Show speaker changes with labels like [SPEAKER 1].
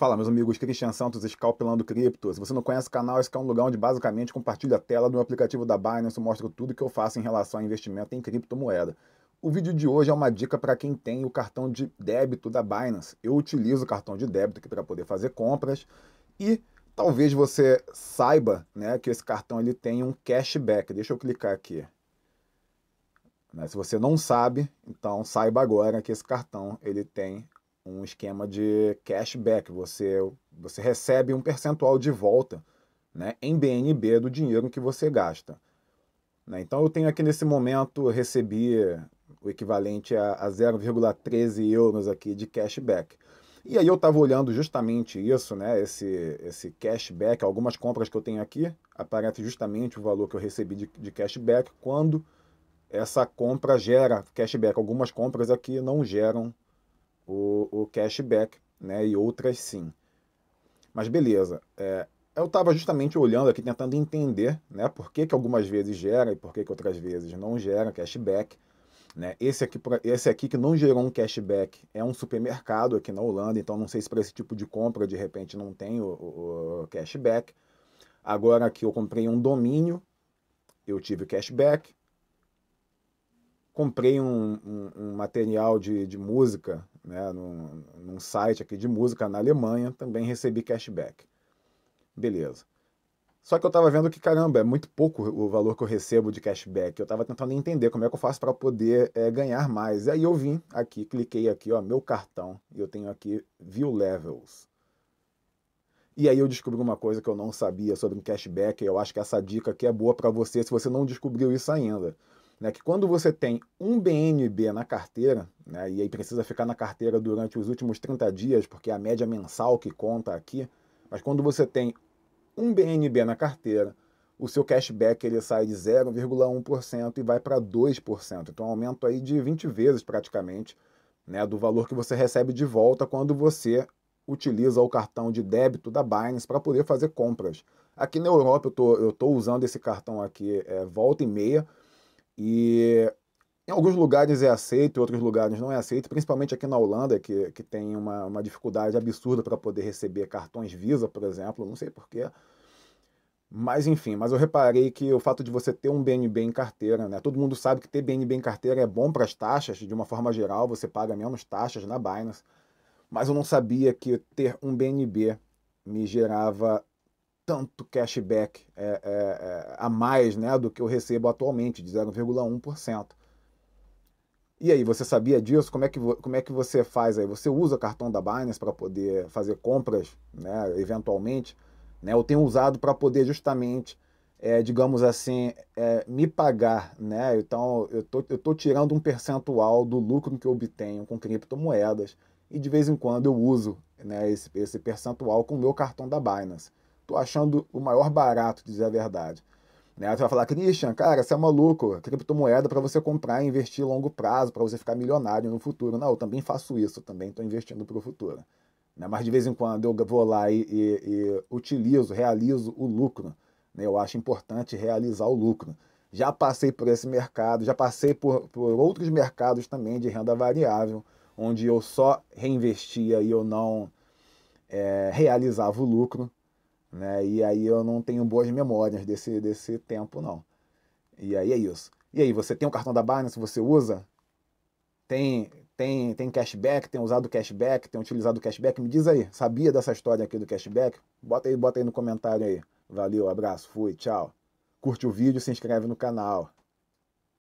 [SPEAKER 1] Fala, meus amigos, Christian Santos, Scalpelando Cripto. Se você não conhece o canal, esse é um lugar onde basicamente compartilho a tela do meu aplicativo da Binance, e mostro tudo que eu faço em relação a investimento em criptomoeda. O vídeo de hoje é uma dica para quem tem o cartão de débito da Binance. Eu utilizo o cartão de débito aqui para poder fazer compras e talvez você saiba né, que esse cartão ele tem um cashback. Deixa eu clicar aqui. Né, se você não sabe, então saiba agora que esse cartão ele tem um esquema de cashback. Você, você recebe um percentual de volta né, em BNB do dinheiro que você gasta. Né? Então eu tenho aqui nesse momento recebi o equivalente a, a 0,13 euros aqui de cashback. E aí eu estava olhando justamente isso, né? Esse, esse cashback, algumas compras que eu tenho aqui, aparece justamente o valor que eu recebi de, de cashback quando essa compra gera cashback. Algumas compras aqui não geram o, o cashback, né? E outras sim. Mas beleza, é, eu estava justamente olhando aqui, tentando entender né, por que, que algumas vezes gera e por que, que outras vezes não gera cashback. Né? Esse, aqui, esse aqui que não gerou um cashback é um supermercado aqui na Holanda, então não sei se para esse tipo de compra de repente não tem o, o, o cashback. Agora aqui eu comprei um domínio, eu tive cashback. Comprei um, um, um material de, de música né, num, num site aqui de música na Alemanha, também recebi cashback. Beleza. Só que eu estava vendo que, caramba, é muito pouco o valor que eu recebo de cashback. Eu estava tentando entender como é que eu faço para poder é, ganhar mais. E aí eu vim aqui, cliquei aqui, ó, meu cartão, e eu tenho aqui View Levels. E aí eu descobri uma coisa que eu não sabia sobre um cashback. Eu acho que essa dica aqui é boa para você se você não descobriu isso ainda né, que quando você tem um BNB na carteira, né, e aí precisa ficar na carteira durante os últimos 30 dias, porque é a média mensal que conta aqui, mas quando você tem um BNB na carteira, o seu cashback ele sai de 0,1% e vai para 2%. Então, um aumento aí de 20 vezes praticamente né, do valor que você recebe de volta quando você utiliza o cartão de débito da Binance para poder fazer compras. Aqui na Europa, eu tô, estou tô usando esse cartão aqui é, volta e meia, e em alguns lugares é aceito, em outros lugares não é aceito, principalmente aqui na Holanda, que, que tem uma, uma dificuldade absurda para poder receber cartões Visa, por exemplo, não sei porquê. Mas enfim, mas eu reparei que o fato de você ter um BNB em carteira, né? Todo mundo sabe que ter BNB em carteira é bom para as taxas, de uma forma geral, você paga menos taxas na Binance. Mas eu não sabia que ter um BNB me gerava tanto cashback é, é, é, a mais né, do que eu recebo atualmente, de 0,1%. E aí, você sabia disso? Como é que, como é que você faz aí? Você usa o cartão da Binance para poder fazer compras, né, eventualmente? Né? Eu tenho usado para poder justamente, é, digamos assim, é, me pagar, né? Então, eu tô, eu tô tirando um percentual do lucro que eu obtenho com criptomoedas e de vez em quando eu uso né, esse, esse percentual com o meu cartão da Binance. Tô achando o maior barato, dizer a verdade. Né? Você vai falar, Christian, cara, você é maluco. Criptomoeda para você comprar e investir a longo prazo, para você ficar milionário no futuro. Não, eu também faço isso, eu também estou investindo para o futuro. Né? Mas de vez em quando eu vou lá e, e, e utilizo, realizo o lucro. Né? Eu acho importante realizar o lucro. Já passei por esse mercado, já passei por, por outros mercados também de renda variável, onde eu só reinvestia e eu não é, realizava o lucro. Né? E aí eu não tenho boas memórias desse, desse tempo, não. E aí é isso. E aí, você tem o um cartão da Binance, você usa? Tem, tem, tem cashback, tem usado cashback, tem utilizado cashback? Me diz aí, sabia dessa história aqui do cashback? Bota aí, bota aí no comentário aí. Valeu, abraço, fui, tchau. Curte o vídeo, se inscreve no canal.